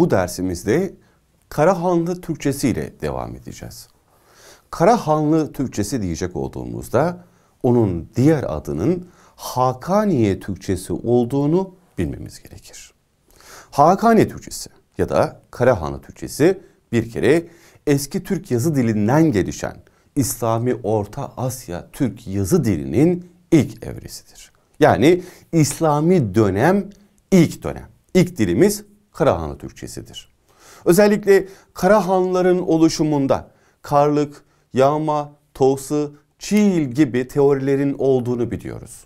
bu dersimizde Karahanlı Türkçesi ile devam edeceğiz. Karahanlı Türkçesi diyecek olduğumuzda onun diğer adının Hakaniye Türkçesi olduğunu bilmemiz gerekir. Hakaniye Türkçesi ya da Karahanlı Türkçesi bir kere eski Türk yazı dilinden gelişen İslami Orta Asya Türk yazı dilinin ilk evresidir. Yani İslami dönem ilk dönem. İlk dilimiz Karahanlı Türkçesidir. Özellikle Karahanların oluşumunda karlık, yağma, toğsı, çiğil gibi teorilerin olduğunu biliyoruz.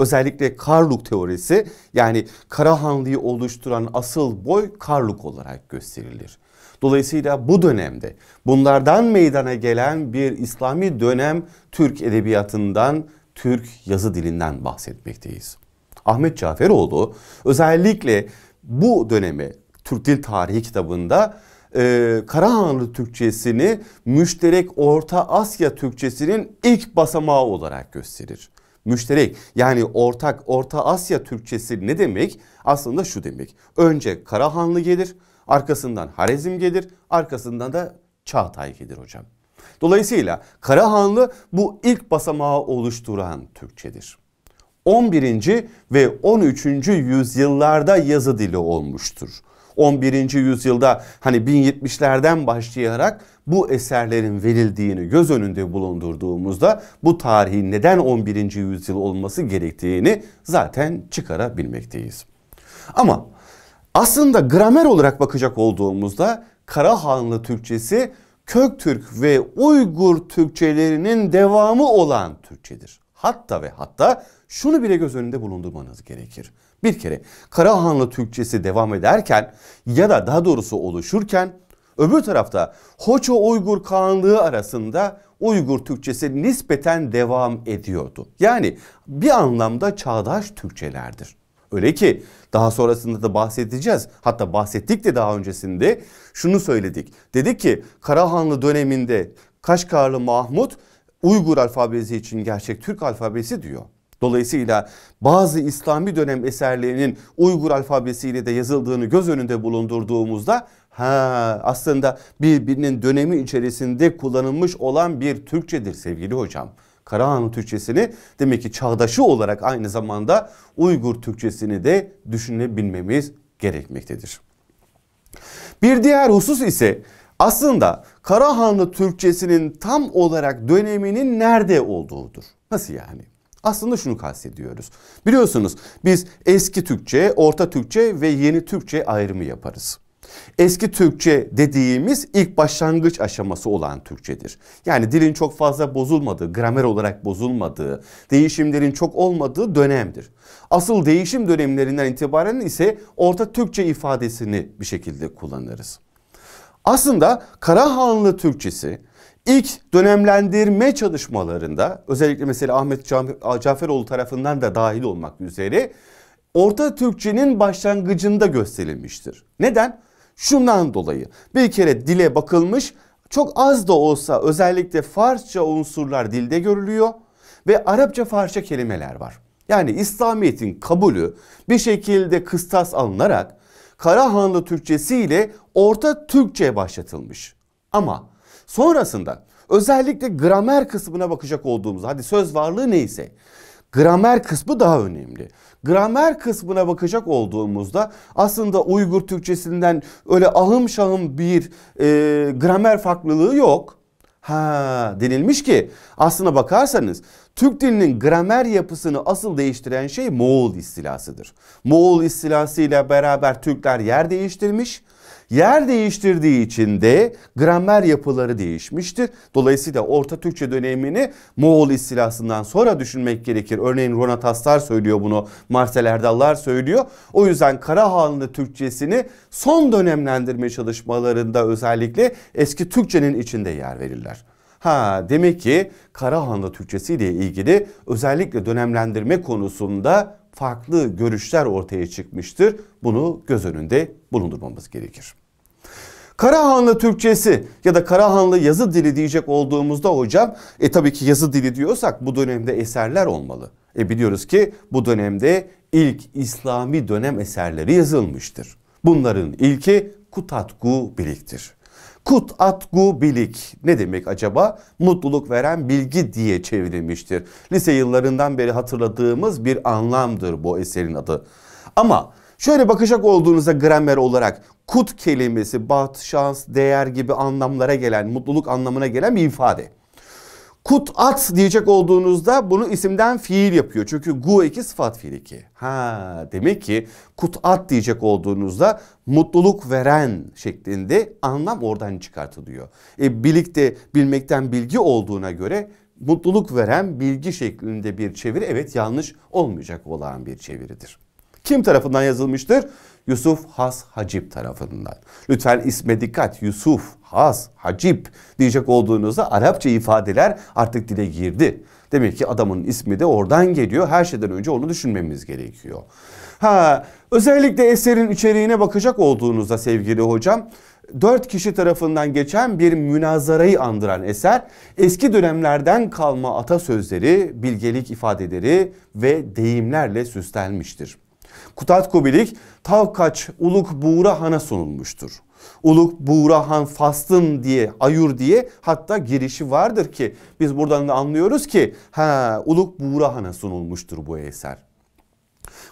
Özellikle Karluk teorisi yani Karahanlı'yı oluşturan asıl boy Karluk olarak gösterilir. Dolayısıyla bu dönemde bunlardan meydana gelen bir İslami dönem Türk edebiyatından, Türk yazı dilinden bahsetmekteyiz. Ahmet Caferoğlu özellikle bu dönemi Türk Dil Tarihi kitabında e, Karahanlı Türkçesini müşterek Orta Asya Türkçesinin ilk basamağı olarak gösterir. Müşterek yani ortak Orta Asya Türkçesi ne demek? Aslında şu demek. Önce Karahanlı gelir, arkasından Harezm gelir, arkasından da Çağatay gelir hocam. Dolayısıyla Karahanlı bu ilk basamağı oluşturan Türkçedir. 11. ve 13. yüzyıllarda yazı dili olmuştur. 11. yüzyılda hani 1070'lerden başlayarak bu eserlerin verildiğini göz önünde bulundurduğumuzda bu tarihin neden 11. yüzyıl olması gerektiğini zaten çıkarabilmekteyiz. Ama aslında gramer olarak bakacak olduğumuzda Karahanlı Türkçesi Köktürk ve Uygur Türkçelerinin devamı olan Türkçedir. Hatta ve hatta şunu bile göz önünde bulundurmanız gerekir. Bir kere Karahanlı Türkçesi devam ederken ya da daha doğrusu oluşurken öbür tarafta Hoça Uygur Kağanlığı arasında Uygur Türkçesi nispeten devam ediyordu. Yani bir anlamda çağdaş Türkçelerdir. Öyle ki daha sonrasında da bahsedeceğiz. Hatta bahsettik de daha öncesinde şunu söyledik. Dedik ki Karahanlı döneminde Kaşgarlı Mahmut Uygur alfabesi için gerçek Türk alfabesi diyor. Dolayısıyla bazı İslami dönem eserlerinin Uygur alfabesiyle de yazıldığını göz önünde bulundurduğumuzda ha aslında birbirinin dönemi içerisinde kullanılmış olan bir Türkçedir sevgili hocam. Karahanlı Türkçesini demek ki çağdaşı olarak aynı zamanda Uygur Türkçesini de düşünebilmemiz gerekmektedir. Bir diğer husus ise aslında Karahanlı Türkçesinin tam olarak döneminin nerede olduğudur. Nasıl yani? Aslında şunu kastediyoruz. Biliyorsunuz biz eski Türkçe, orta Türkçe ve yeni Türkçe ayrımı yaparız. Eski Türkçe dediğimiz ilk başlangıç aşaması olan Türkçedir. Yani dilin çok fazla bozulmadığı, gramer olarak bozulmadığı, değişimlerin çok olmadığı dönemdir. Asıl değişim dönemlerinden itibaren ise Orta Türkçe ifadesini bir şekilde kullanırız. Aslında Karahanlı Türkçesi ilk dönemlendirme çalışmalarında özellikle mesela Ahmet Caferoğlu tarafından da dahil olmak üzere Orta Türkçenin başlangıcında gösterilmiştir. Neden? Şundan dolayı bir kere dile bakılmış çok az da olsa özellikle Farsça unsurlar dilde görülüyor ve Arapça Farsça kelimeler var. Yani İslamiyet'in kabulü bir şekilde kıstas alınarak Karahanlı Türkçesi ile Orta Türkçe başlatılmış. Ama sonrasında özellikle gramer kısmına bakacak olduğumuz, hadi söz varlığı neyse gramer kısmı daha önemli. Gramer kısmına bakacak olduğumuzda aslında Uygur Türkçesinden öyle ahım şahım bir e, gramer farklılığı yok. Ha denilmiş ki aslına bakarsanız Türk dilinin gramer yapısını asıl değiştiren şey Moğol istilasıdır. Moğol istilasıyla beraber Türkler yer değiştirmiş. Yer değiştirdiği için de gramer yapıları değişmiştir. Dolayısıyla Orta Türkçe dönemini Moğol istilasından sonra düşünmek gerekir. Örneğin Rona Taslar söylüyor bunu, Marcel Erdallar söylüyor. O yüzden Karahanlı Türkçesini son dönemlendirme çalışmalarında özellikle eski Türkçenin içinde yer verirler. Ha demek ki Karahanlı Türkçesi ile ilgili özellikle dönemlendirme konusunda farklı görüşler ortaya çıkmıştır. Bunu göz önünde bulundurmamız gerekir. Karahanlı Türkçesi ya da Karahanlı yazı dili diyecek olduğumuzda hocam e tabii ki yazı dili diyorsak bu dönemde eserler olmalı. E biliyoruz ki bu dönemde ilk İslami dönem eserleri yazılmıştır. Bunların ilki Kutatku Bilik'tir. Kut atgu bilik ne demek acaba? Mutluluk veren bilgi diye çevrilmiştir. Lise yıllarından beri hatırladığımız bir anlamdır bu eserin adı. Ama şöyle bakacak olduğunuzda gramer olarak kut kelimesi, baht, şans, değer gibi anlamlara gelen, mutluluk anlamına gelen bir ifade. Kut at diyecek olduğunuzda bunu isimden fiil yapıyor. Çünkü gu eki sıfat fiil eki. Ha demek ki kut at diyecek olduğunuzda mutluluk veren şeklinde anlam oradan çıkartılıyor. E, birlikte bilmekten bilgi olduğuna göre mutluluk veren bilgi şeklinde bir çeviri evet yanlış olmayacak olan bir çeviridir. Kim tarafından yazılmıştır? Yusuf Has Hacip tarafından. Lütfen isme dikkat. Yusuf Has Hacip diyecek olduğunuzda Arapça ifadeler artık dile girdi. Demek ki adamın ismi de oradan geliyor. Her şeyden önce onu düşünmemiz gerekiyor. Ha, özellikle eserin içeriğine bakacak olduğunuzda sevgili hocam, dört kişi tarafından geçen bir münazarayı andıran eser, eski dönemlerden kalma atasözleri, bilgelik ifadeleri ve deyimlerle süslenmiştir. Kutatko Bilik Tavkaç Uluk Buğra Han'a sunulmuştur. Uluk Buğra Han Fastın diye ayur diye hatta girişi vardır ki biz buradan da anlıyoruz ki ha Uluk Buğra Han'a sunulmuştur bu eser.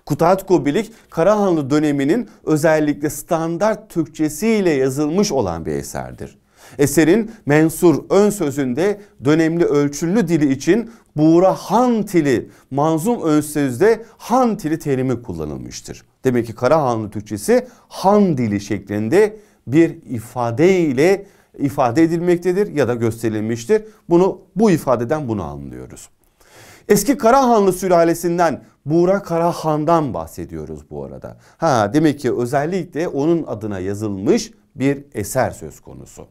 Kutatko Bilik Karahanlı döneminin özellikle standart Türkçesiyle yazılmış olan bir eserdir. Eserin mensur ön sözünde dönemli ölçülü dili için buğra tili, manzum ön sözde tili terimi kullanılmıştır. Demek ki Karahanlı Türkçesi han dili şeklinde bir ifade ile ifade edilmektedir ya da gösterilmiştir. Bunu bu ifadeden bunu anlıyoruz. Eski Karahanlı sülalesinden Buğra Karahan'dan bahsediyoruz bu arada. Ha demek ki özellikle onun adına yazılmış bir eser söz konusu.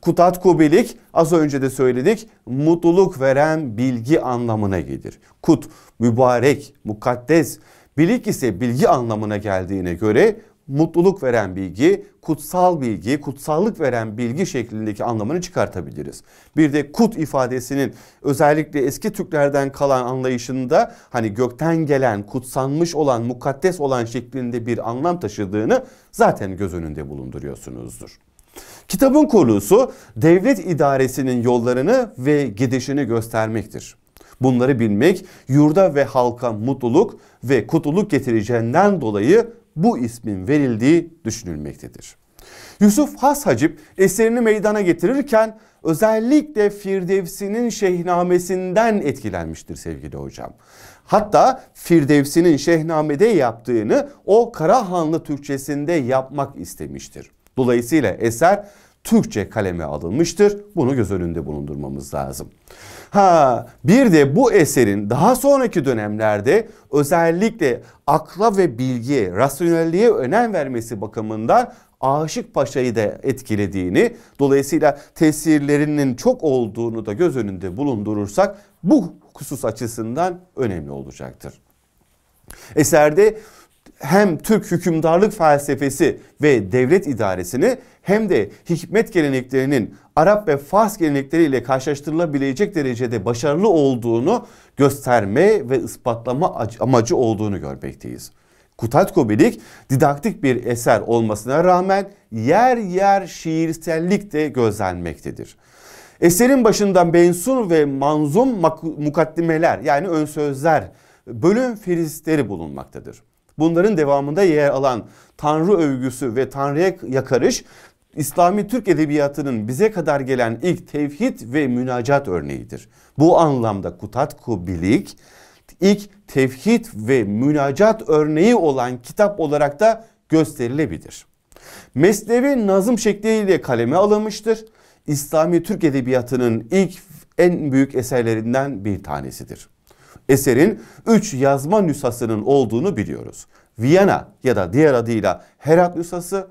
Kutat kubilik az önce de söyledik mutluluk veren bilgi anlamına gelir. Kut mübarek, mukaddes. Bilik ise bilgi anlamına geldiğine göre mutluluk veren bilgi, kutsal bilgi, kutsallık veren bilgi şeklindeki anlamını çıkartabiliriz. Bir de kut ifadesinin özellikle eski Türklerden kalan anlayışında hani gökten gelen, kutsanmış olan, mukaddes olan şeklinde bir anlam taşıdığını zaten göz önünde bulunduruyorsunuzdur. Kitabın konusu devlet idaresinin yollarını ve gidişini göstermektir. Bunları bilmek yurda ve halka mutluluk ve kutluluk getireceğinden dolayı bu ismin verildiği düşünülmektedir. Yusuf Has Hacip eserini meydana getirirken özellikle Firdevsi'nin şehnamesinden etkilenmiştir sevgili hocam. Hatta Firdevsi'nin şehnamede yaptığını o Karahanlı Türkçesinde yapmak istemiştir. Dolayısıyla eser Türkçe kaleme alınmıştır. Bunu göz önünde bulundurmamız lazım. Ha, bir de bu eserin daha sonraki dönemlerde özellikle akla ve bilgiye, rasyonelliğe önem vermesi bakımından Aşık Paşa'yı da etkilediğini, dolayısıyla tesirlerinin çok olduğunu da göz önünde bulundurursak bu husus açısından önemli olacaktır. Eserde hem Türk hükümdarlık felsefesi ve devlet idaresini hem de hikmet geleneklerinin Arap ve Fars gelenekleriyle karşılaştırılabilecek derecede başarılı olduğunu gösterme ve ispatlama amacı olduğunu görmekteyiz. Kutatko Bilik didaktik bir eser olmasına rağmen yer yer şiirsellik de gözlenmektedir. Eserin başından mensur ve manzum mukaddimeler yani ön sözler, bölüm firizleri bulunmaktadır bunların devamında yer alan Tanrı övgüsü ve Tanrı'ya yakarış İslami Türk Edebiyatı'nın bize kadar gelen ilk tevhid ve münacat örneğidir. Bu anlamda Kutatku Bilik ilk tevhid ve münacat örneği olan kitap olarak da gösterilebilir. Mesnevi nazım şekliyle kaleme alınmıştır. İslami Türk Edebiyatı'nın ilk en büyük eserlerinden bir tanesidir eserin 3 yazma nüshasının olduğunu biliyoruz. Viyana ya da diğer adıyla Herat nüshası,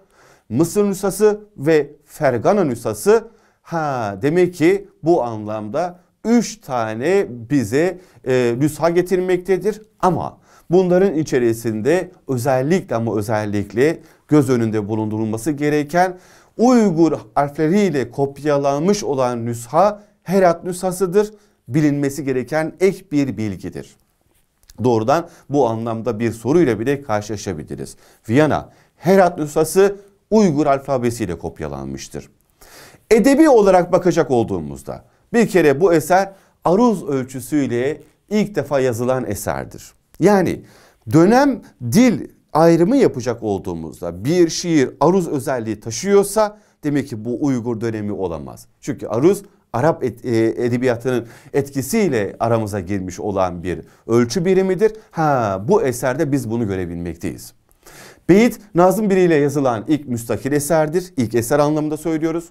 Mısır nüshası ve Fergana nüshası ha demek ki bu anlamda 3 tane bize e, nüsha getirmektedir ama bunların içerisinde özellikle ama özellikle göz önünde bulundurulması gereken Uygur harfleriyle kopyalanmış olan nüsha Herat nüshasıdır bilinmesi gereken ek bir bilgidir. Doğrudan bu anlamda bir soruyla bile karşılaşabiliriz. Viyana, Herat nüshası Uygur alfabesiyle kopyalanmıştır. Edebi olarak bakacak olduğumuzda bir kere bu eser aruz ölçüsüyle ilk defa yazılan eserdir. Yani dönem dil ayrımı yapacak olduğumuzda bir şiir aruz özelliği taşıyorsa demek ki bu Uygur dönemi olamaz. Çünkü aruz Arap et, e, edebiyatının etkisiyle aramıza girmiş olan bir ölçü birimidir. Ha bu eserde biz bunu görebilmekteyiz. Beyit Nazım Biri ile yazılan ilk müstakil eserdir. İlk eser anlamında söylüyoruz.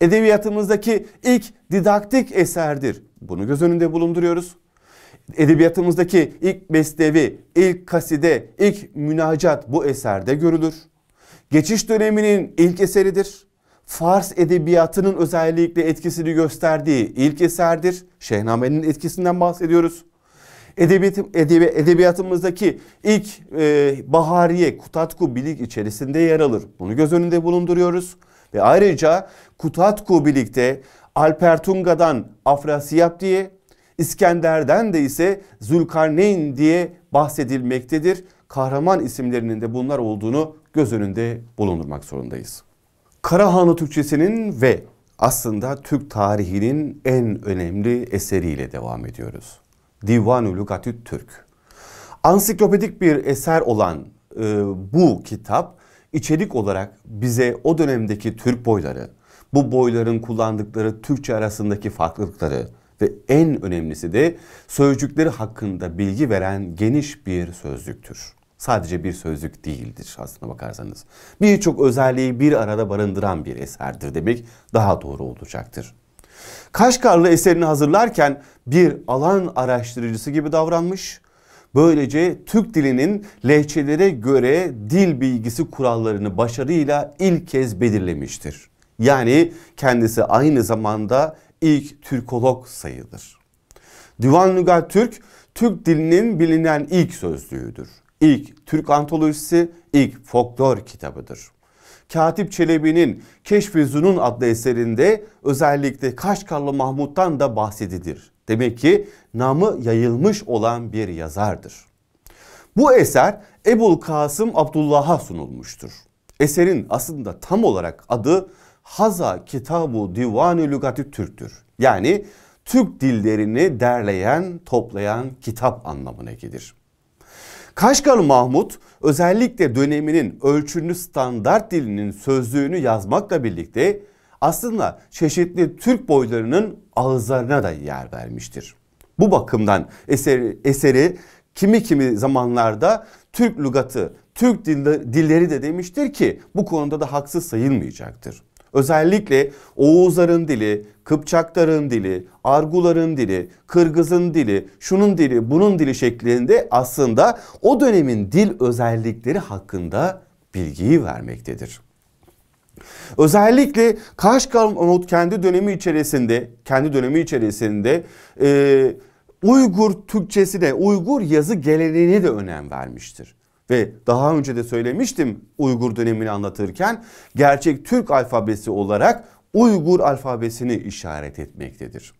Edebiyatımızdaki ilk didaktik eserdir. Bunu göz önünde bulunduruyoruz. Edebiyatımızdaki ilk bestevi, ilk kaside, ilk münacat bu eserde görülür. Geçiş döneminin ilk eseridir. Fars edebiyatının özellikle etkisini gösterdiği ilk eserdir. Şehname'nin etkisinden bahsediyoruz. Edebiyat, edebi, edebiyatımızdaki ilk e, Bahariye, Kutatku Bilik içerisinde yer alır. Bunu göz önünde bulunduruyoruz. Ve ayrıca Kutatku Bilik'te Alpertunga'dan Afrasiyap diye, İskender'den de ise Zülkarneyn diye bahsedilmektedir. Kahraman isimlerinin de bunlar olduğunu göz önünde bulundurmak zorundayız. Karahanlı Türkçesinin ve aslında Türk tarihinin en önemli eseriyle devam ediyoruz. Divan-ı Lugatü Türk. Ansiklopedik bir eser olan e, bu kitap içerik olarak bize o dönemdeki Türk boyları, bu boyların kullandıkları Türkçe arasındaki farklılıkları ve en önemlisi de sözcükleri hakkında bilgi veren geniş bir sözlüktür sadece bir sözlük değildir aslına bakarsanız. Birçok özelliği bir arada barındıran bir eserdir demek daha doğru olacaktır. Kaşgarlı eserini hazırlarken bir alan araştırıcısı gibi davranmış. Böylece Türk dilinin lehçelere göre dil bilgisi kurallarını başarıyla ilk kez belirlemiştir. Yani kendisi aynı zamanda ilk Türkolog sayılır. Divan Lügat Türk, Türk dilinin bilinen ilk sözlüğüdür ilk Türk antolojisi, ilk folklor kitabıdır. Katip Çelebi'nin Keşf-i Zunun adlı eserinde özellikle Kaşkarlı Mahmut'tan da bahsedilir. Demek ki namı yayılmış olan bir yazardır. Bu eser Ebul Kasım Abdullah'a sunulmuştur. Eserin aslında tam olarak adı Haza Kitabu Divanü Lügati Türk'tür. Yani Türk dillerini derleyen, toplayan kitap anlamına gelir. Kaşgar Mahmut özellikle döneminin ölçülü standart dilinin sözlüğünü yazmakla birlikte aslında çeşitli Türk boylarının ağızlarına da yer vermiştir. Bu bakımdan eseri, eseri kimi kimi zamanlarda Türk lügatı, Türk dilleri de demiştir ki bu konuda da haksız sayılmayacaktır. Özellikle Oğuzların dili, Kıpçakların dili, Arguların dili, Kırgız'ın dili, şunun dili, bunun dili şeklinde aslında o dönemin dil özellikleri hakkında bilgiyi vermektedir. Özellikle Kaşgarmut kendi dönemi içerisinde, kendi dönemi içerisinde e, Uygur Türkçesine, Uygur yazı geleneğine de önem vermiştir ve daha önce de söylemiştim Uygur dönemini anlatırken gerçek Türk alfabesi olarak Uygur alfabesini işaret etmektedir.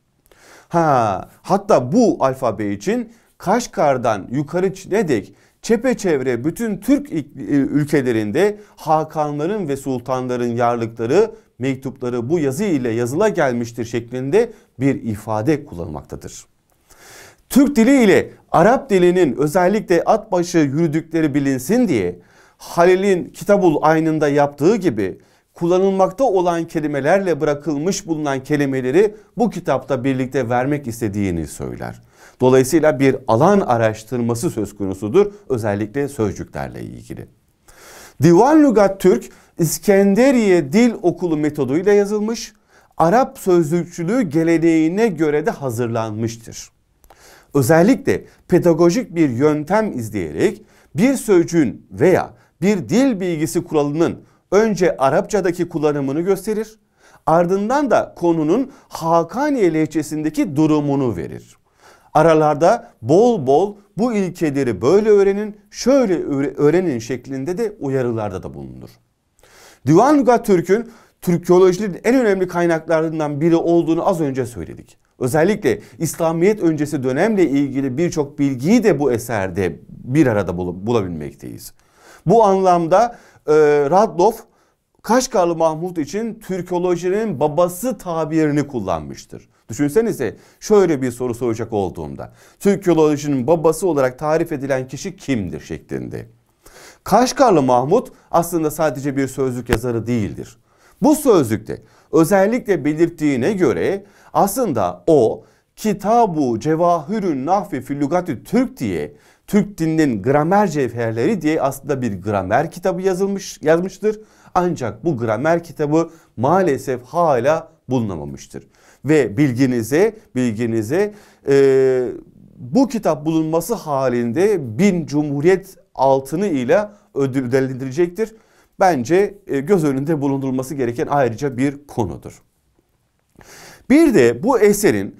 Ha, hatta bu alfabe için Kaşkar'dan yukarı ne dek çepeçevre bütün Türk e, ülkelerinde hakanların ve sultanların yarlıkları, mektupları bu yazı ile yazıla gelmiştir şeklinde bir ifade kullanmaktadır. Türk dili ile Arap dilinin özellikle at başı yürüdükleri bilinsin diye Halil'in Kitabul Aynı'nda yaptığı gibi kullanılmakta olan kelimelerle bırakılmış bulunan kelimeleri bu kitapta birlikte vermek istediğini söyler. Dolayısıyla bir alan araştırması söz konusudur özellikle sözcüklerle ilgili. Divan Lugat Türk İskenderiye Dil Okulu metoduyla yazılmış, Arap sözlükçülüğü geleneğine göre de hazırlanmıştır özellikle pedagojik bir yöntem izleyerek bir sözcüğün veya bir dil bilgisi kuralının önce Arapçadaki kullanımını gösterir, ardından da konunun Hakaniye lehçesindeki durumunu verir. Aralarda bol bol bu ilkeleri böyle öğrenin, şöyle öğrenin şeklinde de uyarılarda da bulunur. Divan Lugat Türk'ün Türkiyolojinin en önemli kaynaklarından biri olduğunu az önce söyledik. Özellikle İslamiyet öncesi dönemle ilgili birçok bilgiyi de bu eserde bir arada bulabilmekteyiz. Bu anlamda e, Radloff Kaşgarlı Mahmut için Türkolojinin babası tabirini kullanmıştır. Düşünsenize şöyle bir soru soracak olduğumda Türkolojinin babası olarak tarif edilen kişi kimdir şeklinde. Kaşgarlı Mahmut aslında sadece bir sözlük yazarı değildir. Bu sözlükte özellikle belirttiğine göre aslında o Kitabu Cevahirün Nahvi Fillugatü Türk diye Türk dilinin gramer cevherleri diye aslında bir gramer kitabı yazılmış yazmıştır. Ancak bu gramer kitabı maalesef hala bulunamamıştır. Ve bilginize bilginize e, bu kitap bulunması halinde bin cumhuriyet altını ile ödüllendirilecektir bence e, göz önünde bulundurulması gereken ayrıca bir konudur. Bir de bu eserin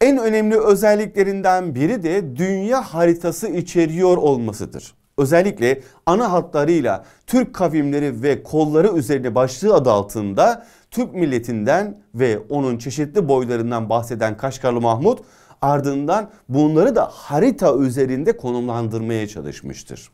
en önemli özelliklerinden biri de dünya haritası içeriyor olmasıdır. Özellikle ana hatlarıyla Türk kavimleri ve kolları üzerine başlığı adı altında Türk milletinden ve onun çeşitli boylarından bahseden Kaşgarlı Mahmut ardından bunları da harita üzerinde konumlandırmaya çalışmıştır.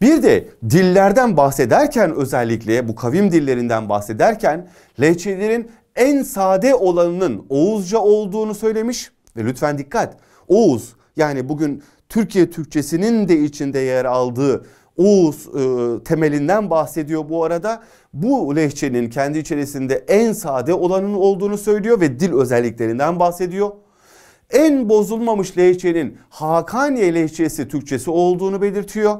Bir de dillerden bahsederken özellikle bu kavim dillerinden bahsederken lehçelerin en sade olanının Oğuzca olduğunu söylemiş. Ve lütfen dikkat Oğuz yani bugün Türkiye Türkçesinin de içinde yer aldığı Oğuz e, temelinden bahsediyor bu arada. Bu lehçenin kendi içerisinde en sade olanın olduğunu söylüyor ve dil özelliklerinden bahsediyor. En bozulmamış lehçenin Hakaniye lehçesi Türkçesi olduğunu belirtiyor.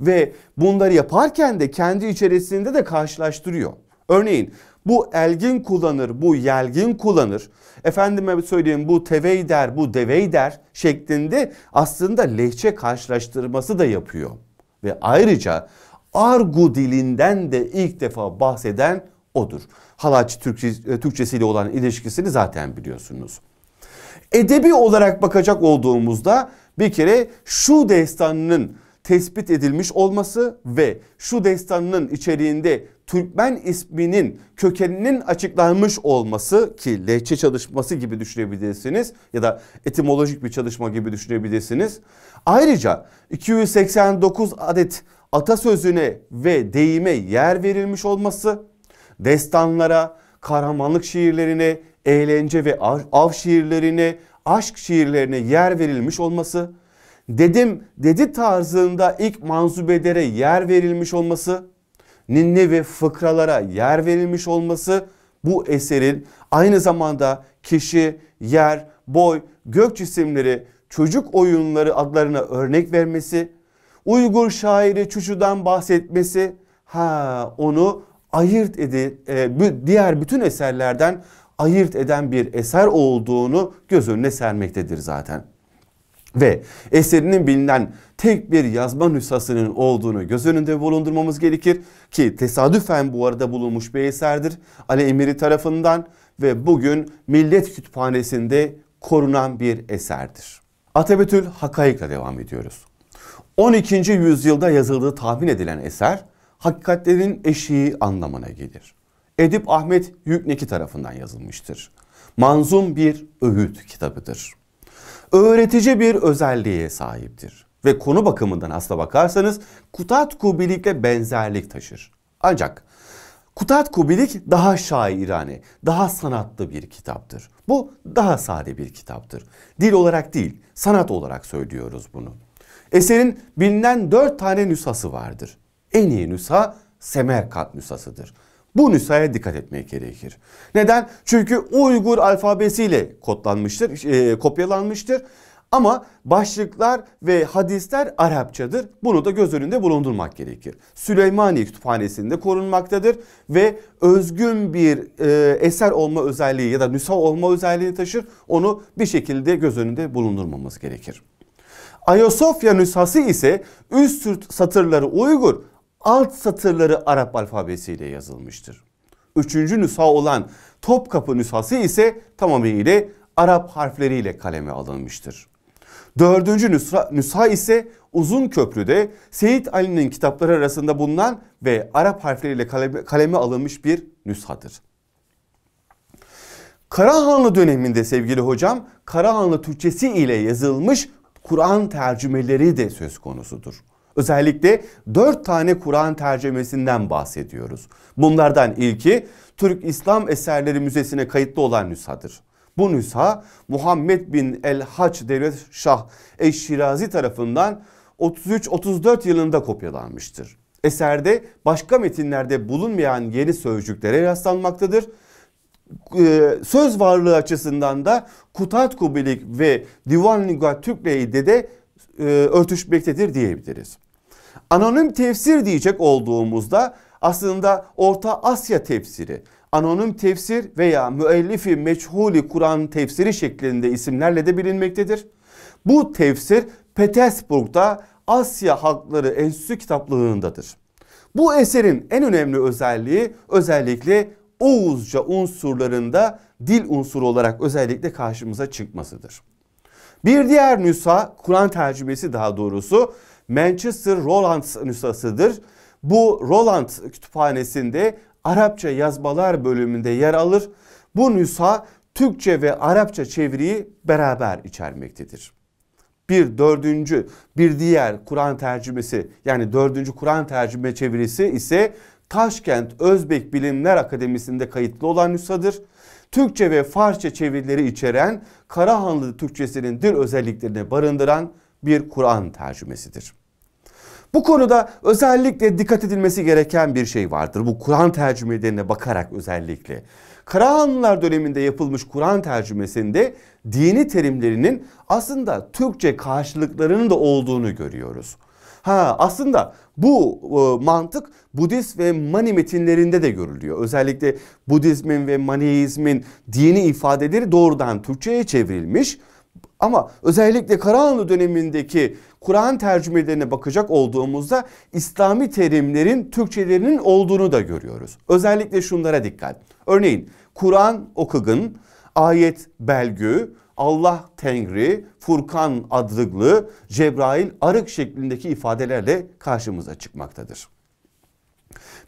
Ve bunları yaparken de kendi içerisinde de karşılaştırıyor. Örneğin bu elgin kullanır, bu yelgin kullanır. Efendime söyleyeyim bu tevey der, bu devey der şeklinde aslında lehçe karşılaştırması da yapıyor. Ve ayrıca argu dilinden de ilk defa bahseden odur. Halaç Türkçe, e, Türkçesiyle olan ilişkisini zaten biliyorsunuz. Edebi olarak bakacak olduğumuzda bir kere şu destanının tespit edilmiş olması ve şu destanının içeriğinde Türkmen isminin kökeninin açıklanmış olması ki lehçe çalışması gibi düşünebilirsiniz ya da etimolojik bir çalışma gibi düşünebilirsiniz. Ayrıca 289 adet atasözüne ve deyime yer verilmiş olması, destanlara, kahramanlık şiirlerine, eğlence ve av şiirlerine, aşk şiirlerine yer verilmiş olması, dedim dedi tarzında ilk manzubelere yer verilmiş olması, ninni ve fıkralara yer verilmiş olması bu eserin aynı zamanda kişi, yer, boy, gök cisimleri, çocuk oyunları adlarına örnek vermesi, Uygur şairi Çuşu'dan bahsetmesi, ha onu ayırt edi e, diğer bütün eserlerden ayırt eden bir eser olduğunu göz önüne sermektedir zaten ve eserinin bilinen tek bir yazma nüshasının olduğunu göz önünde bulundurmamız gerekir ki tesadüfen bu arada bulunmuş bir eserdir Ali Emiri tarafından ve bugün Millet Kütüphanesi'nde korunan bir eserdir. Atabetül Hakayık'la devam ediyoruz. 12. yüzyılda yazıldığı tahmin edilen eser hakikatlerin eşiği anlamına gelir. Edip Ahmet Yükneki tarafından yazılmıştır. Manzum bir öğüt kitabıdır öğretici bir özelliğe sahiptir. Ve konu bakımından asla bakarsanız Kutatku Bilik'le benzerlik taşır. Ancak Kutatku Bilik daha şairane, daha sanatlı bir kitaptır. Bu daha sade bir kitaptır. Dil olarak değil, sanat olarak söylüyoruz bunu. Eserin bilinen dört tane nüshası vardır. En iyi nüsha Semerkat nüshasıdır. Bu nüshaya dikkat etmek gerekir. Neden? Çünkü Uygur alfabesiyle kodlanmıştır, e, kopyalanmıştır. Ama başlıklar ve hadisler Arapçadır. Bunu da göz önünde bulundurmak gerekir. Süleymaniye Kütüphanesi'nde korunmaktadır ve özgün bir e, eser olma özelliği ya da nüsa olma özelliğini taşır. Onu bir şekilde göz önünde bulundurmamız gerekir. Ayasofya nüshası ise üst satırları Uygur alt satırları Arap alfabesiyle yazılmıştır. Üçüncü nüsha olan Topkapı nüshası ise tamamıyla Arap harfleriyle kaleme alınmıştır. Dördüncü nüsha, nüsha ise Uzun Köprü'de Seyit Ali'nin kitapları arasında bulunan ve Arap harfleriyle kaleme, kaleme alınmış bir nüshadır. Karahanlı döneminde sevgili hocam Karahanlı Türkçesi ile yazılmış Kur'an tercümeleri de söz konusudur. Özellikle dört tane Kur'an tercemesinden bahsediyoruz. Bunlardan ilki Türk İslam Eserleri Müzesi'ne kayıtlı olan nüshadır. Bu nüsha Muhammed bin El Haç Devlet Şah Eşşirazi tarafından 33-34 yılında kopyalanmıştır. Eserde başka metinlerde bulunmayan yeni sözcüklere rastlanmaktadır. Ee, söz varlığı açısından da Kutat Kubilik ve Divan Lugat Türkley'de de e, örtüşmektedir diyebiliriz. Anonim tefsir diyecek olduğumuzda aslında Orta Asya tefsiri, anonim tefsir veya müellifi meçhuli Kur'an tefsiri şeklinde isimlerle de bilinmektedir. Bu tefsir Petersburg'da Asya Halkları Enstitüsü kitaplığındadır. Bu eserin en önemli özelliği özellikle Oğuzca unsurlarında dil unsuru olarak özellikle karşımıza çıkmasıdır. Bir diğer nüsa Kur'an tercümesi daha doğrusu Manchester Roland nüshasıdır. Bu Roland kütüphanesinde Arapça yazmalar bölümünde yer alır. Bu nüsha Türkçe ve Arapça çeviriyi beraber içermektedir. Bir dördüncü, bir diğer Kur'an tercümesi yani dördüncü Kur'an tercüme çevirisi ise Taşkent Özbek Bilimler Akademisi'nde kayıtlı olan nüshadır. Türkçe ve Farsça çevirileri içeren Karahanlı Türkçesinin dil özelliklerini barındıran bir Kur'an tercümesidir. Bu konuda özellikle dikkat edilmesi gereken bir şey vardır. Bu Kur'an tercümelerine bakarak özellikle. Karahanlılar döneminde yapılmış Kur'an tercümesinde dini terimlerinin aslında Türkçe karşılıklarının da olduğunu görüyoruz. Ha aslında bu e, mantık Budist ve Mani metinlerinde de görülüyor. Özellikle Budizmin ve Maniizmin dini ifadeleri doğrudan Türkçe'ye çevrilmiş. Ama özellikle Karahanlı dönemindeki Kur'an tercümelerine bakacak olduğumuzda İslami terimlerin Türkçelerinin olduğunu da görüyoruz. Özellikle şunlara dikkat. Örneğin Kur'an okugun, ayet belgü, Allah Tengri, Furkan adlıglı, Cebrail arık şeklindeki ifadelerle karşımıza çıkmaktadır.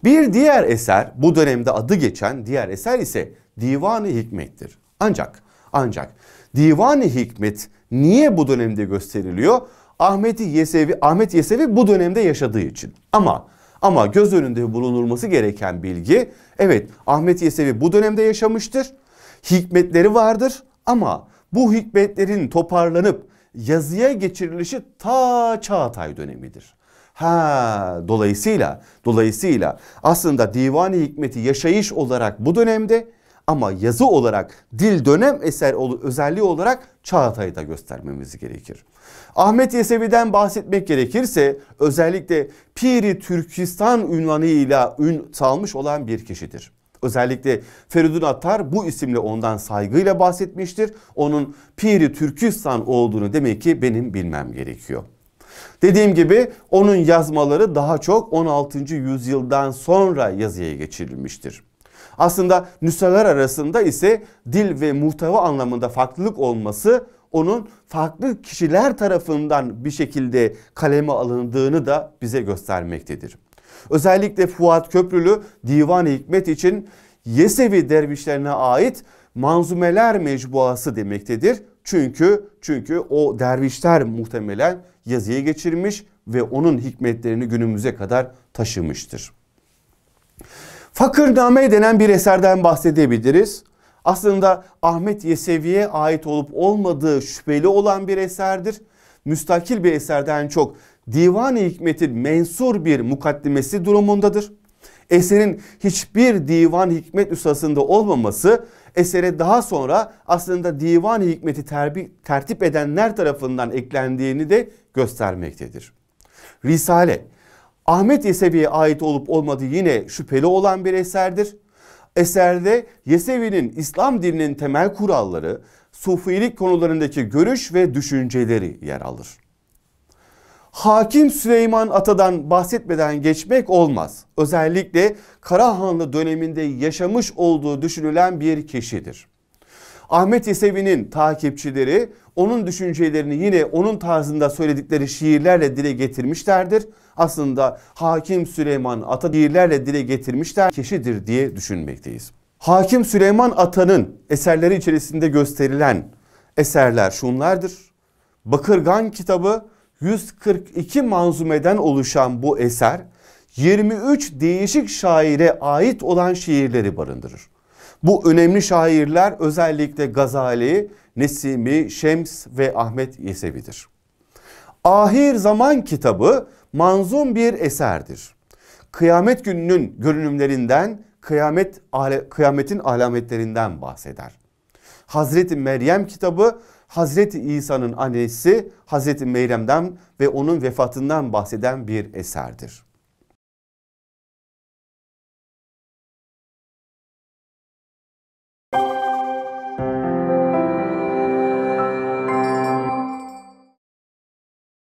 Bir diğer eser bu dönemde adı geçen diğer eser ise divan Divanı Hikmet'tir. Ancak ancak Divani Hikmet niye bu dönemde gösteriliyor? Ahmet Yesevi, Ahmet Yesevi bu dönemde yaşadığı için. Ama ama göz önünde bulunulması gereken bilgi evet Ahmet Yesevi bu dönemde yaşamıştır. Hikmetleri vardır ama bu hikmetlerin toparlanıp yazıya geçirilişi ta Çağatay dönemidir. Ha dolayısıyla dolayısıyla aslında divani hikmeti yaşayış olarak bu dönemde ama yazı olarak dil dönem eser özelliği olarak Çağatay'ı da göstermemiz gerekir. Ahmet Yesevi'den bahsetmek gerekirse özellikle Piri Türkistan ünvanıyla ün salmış olan bir kişidir. Özellikle Feridun Attar bu isimle ondan saygıyla bahsetmiştir. Onun Piri Türkistan olduğunu demek ki benim bilmem gerekiyor. Dediğim gibi onun yazmaları daha çok 16. yüzyıldan sonra yazıya geçirilmiştir. Aslında nüshalar arasında ise dil ve muhteva anlamında farklılık olması onun farklı kişiler tarafından bir şekilde kaleme alındığını da bize göstermektedir. Özellikle Fuat Köprülü divan Hikmet için Yesevi dervişlerine ait manzumeler mecbuası demektedir. Çünkü çünkü o dervişler muhtemelen yazıya geçirmiş ve onun hikmetlerini günümüze kadar taşımıştır. Fakirname denen bir eserden bahsedebiliriz. Aslında Ahmet Yesevi'ye ait olup olmadığı şüpheli olan bir eserdir. Müstakil bir eserden çok Divan-ı Hikmet'in mensur bir mukaddimesi durumundadır. Eserin hiçbir divan hikmet üsasında olmaması esere daha sonra aslında divan hikmeti terbi, tertip edenler tarafından eklendiğini de göstermektedir. Risale Ahmet Yesevi'ye ait olup olmadığı yine şüpheli olan bir eserdir. Eserde Yesevi'nin İslam dininin temel kuralları, sufilik konularındaki görüş ve düşünceleri yer alır. Hakim Süleyman Ata'dan bahsetmeden geçmek olmaz. Özellikle Karahanlı döneminde yaşamış olduğu düşünülen bir kişidir. Ahmet Yesevi'nin takipçileri onun düşüncelerini yine onun tarzında söyledikleri şiirlerle dile getirmişlerdir. Aslında Hakim Süleyman Ata şiirlerle dile getirmişler keşidir diye düşünmekteyiz. Hakim Süleyman Ata'nın eserleri içerisinde gösterilen eserler şunlardır. Bakırgan kitabı 142 manzumeden oluşan bu eser 23 değişik şaire ait olan şiirleri barındırır. Bu önemli şairler özellikle Gazali, Nesimi, Şems ve Ahmet Yesevi'dir. Ahir Zaman kitabı manzum bir eserdir. Kıyamet gününün görünümlerinden, kıyamet kıyametin alametlerinden bahseder. Hazreti Meryem kitabı Hazreti İsa'nın annesi Hazreti Meryem'den ve onun vefatından bahseden bir eserdir.